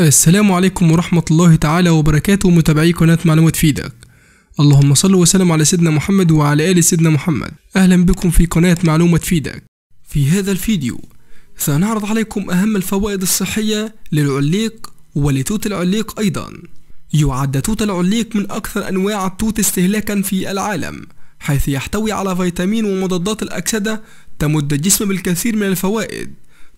السلام عليكم ورحمة الله تعالى وبركاته متابعي قناة معلومات فيدك اللهم صل وسلم على سيدنا محمد وعلى آل سيدنا محمد أهلا بكم في قناة معلومة فيدك في هذا الفيديو سنعرض عليكم أهم الفوائد الصحية للعليق ولتوت العليق أيضا يعد توت العليق من أكثر أنواع التوت استهلاكا في العالم حيث يحتوي على فيتامين ومضادات الأكسدة تمد الجسم بالكثير من الفوائد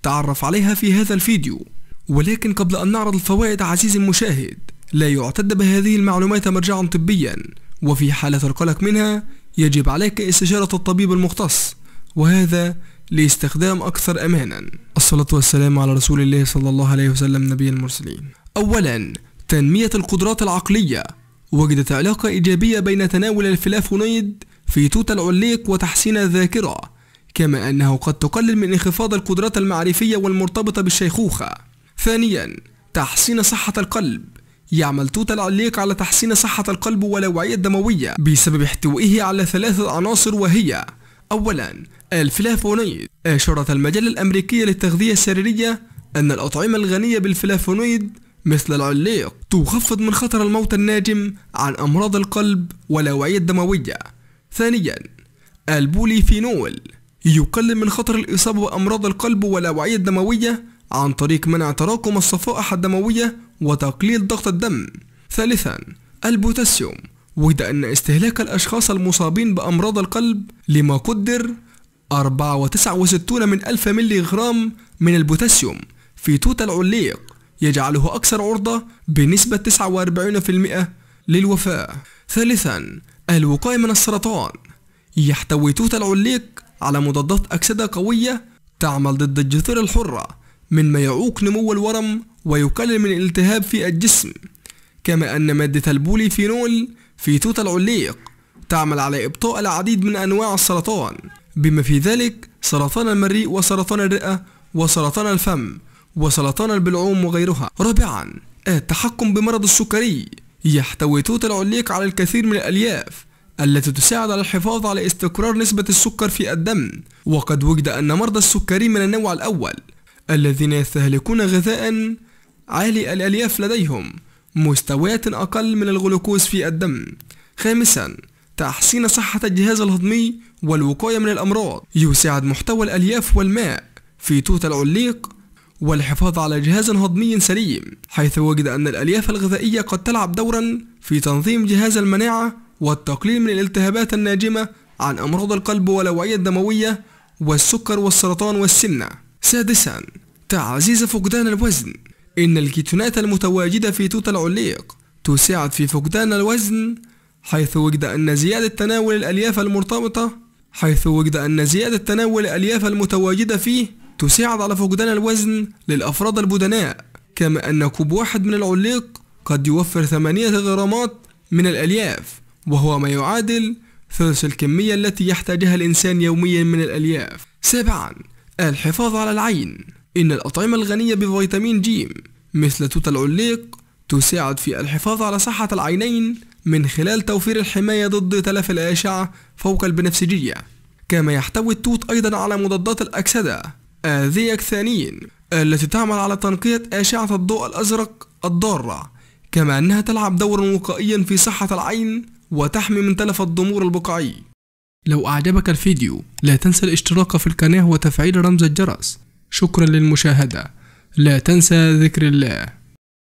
تعرف عليها في هذا الفيديو ولكن قبل أن نعرض الفوائد عزيزي المشاهد لا يعتد بهذه المعلومات مرجعا طبيا وفي حالة القلق منها يجب عليك استشارة الطبيب المختص وهذا لاستخدام أكثر أمانا الصلاة والسلام على رسول الله صلى الله عليه وسلم نبي المرسلين أولا تنمية القدرات العقلية وجدت علاقة إيجابية بين تناول الفلافونيد في توت العليق وتحسين الذاكرة كما أنه قد تقلل من انخفاض القدرات المعرفية والمرتبطة بالشيخوخة ثانيا تحسين صحة القلب يعمل توت العليق على تحسين صحة القلب والأوعية الدموية بسبب احتوائه على ثلاثة عناصر وهي أولا الفلافونيد أشارت المجلة الأمريكية للتغذية السريرية أن الأطعمة الغنية بالفلافونيد مثل العليق تخفض من خطر الموت الناجم عن أمراض القلب والأوعية الدموية ثانيا البوليفينول يقلل من خطر الإصابة بأمراض القلب والأوعية الدموية عن طريق منع تراكم الصفائح الدموية وتقليل ضغط الدم ثالثا البوتاسيوم وده أن استهلاك الأشخاص المصابين بأمراض القلب لما قدر 469 من ألف ملي غرام من البوتاسيوم في توت العليق يجعله أكثر عرضة بنسبة 49% للوفاة ثالثا الوقاية من السرطان يحتوي توت العليق على مضادات أكسدة قوية تعمل ضد الجذور الحرة مما يعوق نمو الورم ويقلل من الالتهاب في الجسم كما أن مادة البوليفينول في توت العليق تعمل على إبطاء العديد من أنواع السرطان بما في ذلك سرطان المريء وسرطان الرئة وسرطان الفم وسرطان البلعوم وغيرها رابعا التحكم بمرض السكري يحتوي توت العليق على الكثير من الألياف التي تساعد على الحفاظ على استقرار نسبة السكر في الدم وقد وجد أن مرضى السكري من النوع الأول الذين يستهلكون غذاء عالي الألياف لديهم مستويات أقل من الغلوكوز في الدم خامسا تحسين صحة الجهاز الهضمي والوقاية من الأمراض يساعد محتوى الألياف والماء في توت العليق والحفاظ على جهاز هضمي سليم حيث وجد أن الألياف الغذائية قد تلعب دورا في تنظيم جهاز المناعة والتقليل من الالتهابات الناجمة عن أمراض القلب والأوعية الدموية والسكر والسرطان والسمنة سادسا تعزيز فقدان الوزن إن الكيتونات المتواجدة في توت العليق تساعد في فقدان الوزن حيث وجد أن زيادة تناول الألياف المرتبطة حيث وجد أن زيادة تناول الألياف المتواجدة فيه تساعد على فقدان الوزن للأفراد البدناء كما أن كوب واحد من العليق قد يوفر ثمانية غرامات من الألياف وهو ما يعادل ثلث الكمية التي يحتاجها الإنسان يوميا من الألياف سابعا الحفاظ على العين إن الأطعمة الغنية بفيتامين جيم مثل توت العليق تساعد في الحفاظ على صحة العينين من خلال توفير الحماية ضد تلف الأشعة فوق البنفسجية كما يحتوي التوت أيضا على مضادات الأكسدة آذية ثانين التي تعمل على تنقية أشعة الضوء الأزرق الضارة كما أنها تلعب دورا وقائيا في صحة العين وتحمي من تلف الضمور البقعي لو أعجبك الفيديو لا تنسى الاشتراك في القناة وتفعيل رمز الجرس شكرا للمشاهدة لا تنسى ذكر الله